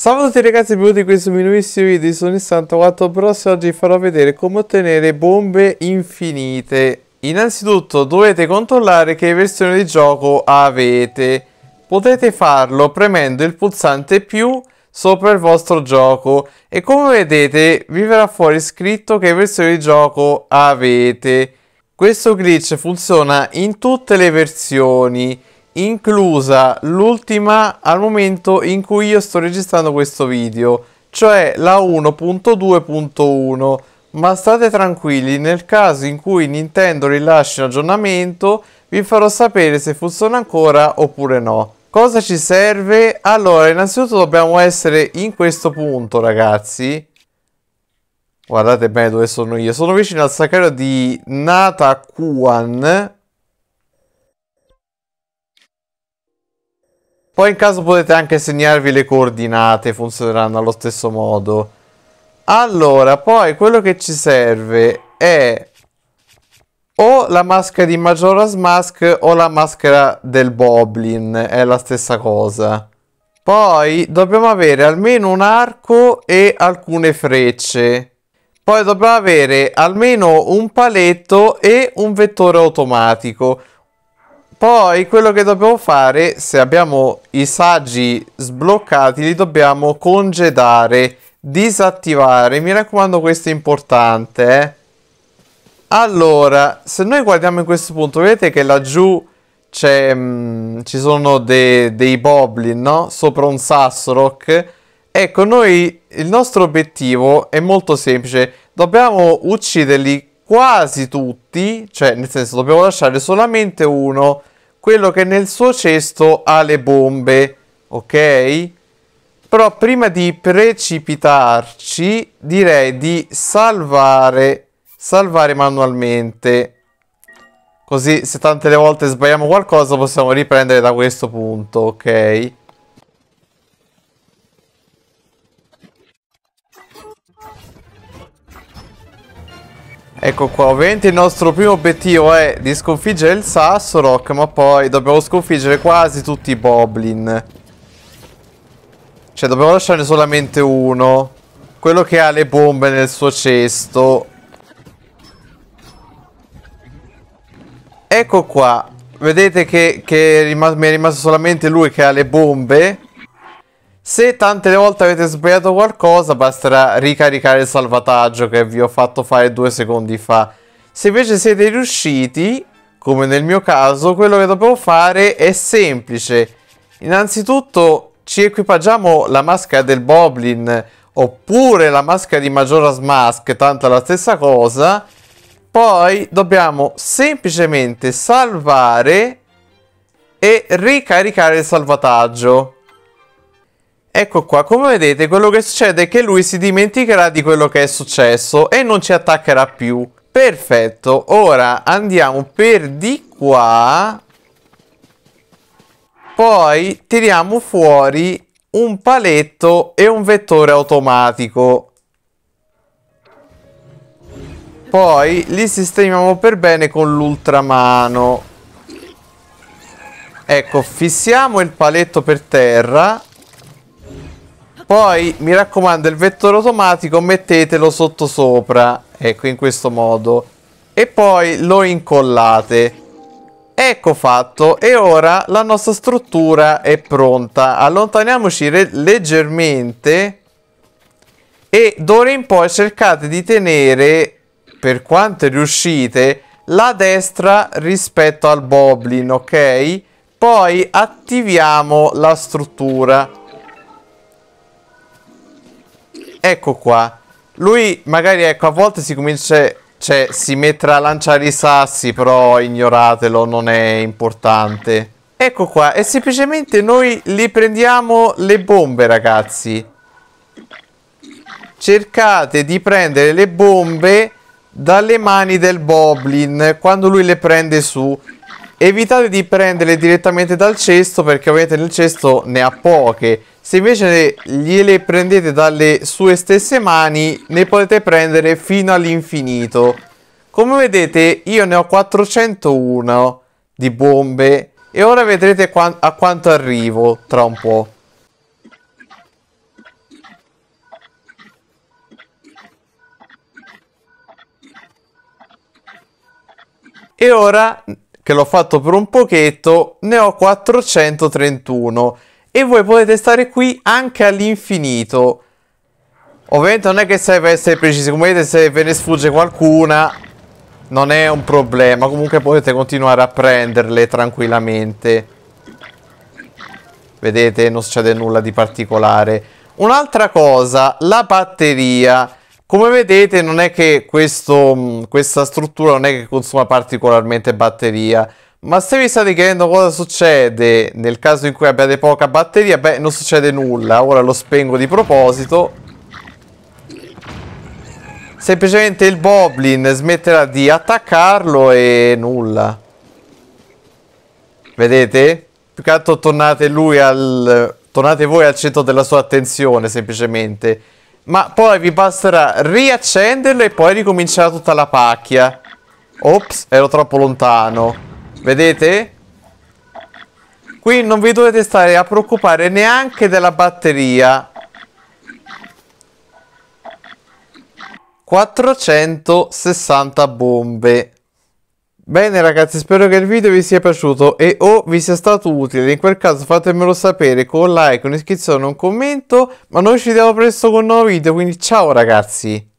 Salve a tutti ragazzi e benvenuti in questo mio nuovissimo video, sono il Santo 4 Bros e oggi vi farò vedere come ottenere bombe infinite. Innanzitutto dovete controllare che versione di gioco avete. Potete farlo premendo il pulsante più sopra il vostro gioco e come vedete vi verrà fuori scritto che versione di gioco avete. Questo glitch funziona in tutte le versioni inclusa l'ultima al momento in cui io sto registrando questo video, cioè la 1.2.1. Ma state tranquilli, nel caso in cui Nintendo rilasci un aggiornamento, vi farò sapere se funziona ancora oppure no. Cosa ci serve? Allora, innanzitutto dobbiamo essere in questo punto, ragazzi. Guardate bene dove sono io. Sono vicino al sacrario di Natakuan, Poi in caso potete anche segnarvi le coordinate, funzioneranno allo stesso modo. Allora, poi quello che ci serve è o la maschera di Majora's Mask o la maschera del Boblin, è la stessa cosa. Poi dobbiamo avere almeno un arco e alcune frecce. Poi dobbiamo avere almeno un paletto e un vettore automatico. Poi quello che dobbiamo fare, se abbiamo i saggi sbloccati, li dobbiamo congedare, disattivare. Mi raccomando, questo è importante. Eh? Allora, se noi guardiamo in questo punto, vedete che laggiù mh, mm, ci sono de dei boblin, no? Sopra un Sasrock. Ecco, noi, il nostro obiettivo è molto semplice. Dobbiamo ucciderli quasi tutti, cioè nel senso dobbiamo lasciare solamente uno, quello che nel suo cesto ha le bombe, ok? Però prima di precipitarci direi di salvare, salvare manualmente. Così se tante volte sbagliamo qualcosa possiamo riprendere da questo punto, ok? Ecco qua, ovviamente il nostro primo obiettivo è di sconfiggere il Sassorok, ma poi dobbiamo sconfiggere quasi tutti i Boblin. Cioè, dobbiamo lasciarne solamente uno. Quello che ha le bombe nel suo cesto. Ecco qua. Vedete che, che mi è rimasto solamente lui che ha le bombe. Se tante volte avete sbagliato qualcosa basterà ricaricare il salvataggio che vi ho fatto fare due secondi fa. Se invece siete riusciti, come nel mio caso, quello che dobbiamo fare è semplice. Innanzitutto ci equipaggiamo la maschera del Boblin oppure la maschera di Majora's Mask, tanto è la stessa cosa. Poi dobbiamo semplicemente salvare e ricaricare il salvataggio. Ecco qua, come vedete quello che succede è che lui si dimenticherà di quello che è successo e non ci attaccherà più. Perfetto, ora andiamo per di qua. Poi tiriamo fuori un paletto e un vettore automatico. Poi li sistemiamo per bene con l'ultramano. Ecco, fissiamo il paletto per terra poi mi raccomando il vettore automatico mettetelo sotto sopra, ecco in questo modo. E poi lo incollate. Ecco fatto e ora la nostra struttura è pronta. Allontaniamoci leggermente e d'ora in poi cercate di tenere, per quanto riuscite, la destra rispetto al boblin, ok? Poi attiviamo la struttura ecco qua. Lui magari, ecco, a volte si comincia... Cioè, si mette a lanciare i sassi, però ignoratelo, non è importante. Ecco qua, e semplicemente noi li prendiamo le bombe, ragazzi. Cercate di prendere le bombe dalle mani del Boblin quando lui le prende su. Evitate di prenderle direttamente dal cesto perché ovviamente nel cesto ne ha poche. Se invece gliele prendete dalle sue stesse mani ne potete prendere fino all'infinito. Come vedete io ne ho 401 di bombe e ora vedrete a quanto arrivo tra un po'. E ora che l'ho fatto per un pochetto, ne ho 431 e voi potete stare qui anche all'infinito. Ovviamente non è che serve essere precisi, come vedete se ve ne sfugge qualcuna non è un problema, comunque potete continuare a prenderle tranquillamente. Vedete, non succede nulla di particolare. Un'altra cosa, la batteria. Come vedete non è che questo, mm, questa struttura non è che consuma particolarmente batteria, ma se vi state chiedendo cosa succede nel caso in cui abbiate poca batteria, beh non succede nulla, ora lo spengo di proposito. Semplicemente il Boblin smetterà di attaccarlo e nulla. Vedete? Più che altro tornate, al, tornate voi al centro della sua attenzione semplicemente. Ma poi vi basterà riaccenderlo e poi ricomincerà tutta la pacchia. Ops, ero troppo lontano. Vedete? Qui non vi dovete stare a preoccupare neanche della batteria. 460 bombe. Bene ragazzi, spero che il video vi sia piaciuto e o vi sia stato utile, in quel caso fatemelo sapere con un like, un'iscrizione, un commento, ma noi ci vediamo presto con un nuovo video, quindi ciao ragazzi!